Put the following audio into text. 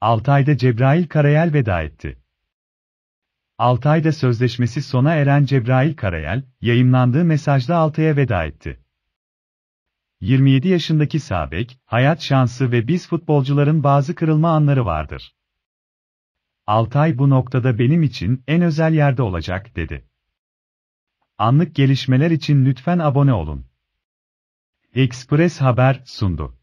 Altay'da Cebrail Karayel veda etti. Altay'da sözleşmesi sona eren Cebrail Karayel, yayınlandığı mesajda Altay'a veda etti. 27 yaşındaki Sabek, hayat şansı ve biz futbolcuların bazı kırılma anları vardır. Altay bu noktada benim için en özel yerde olacak dedi. Anlık gelişmeler için lütfen abone olun. Express Haber sundu.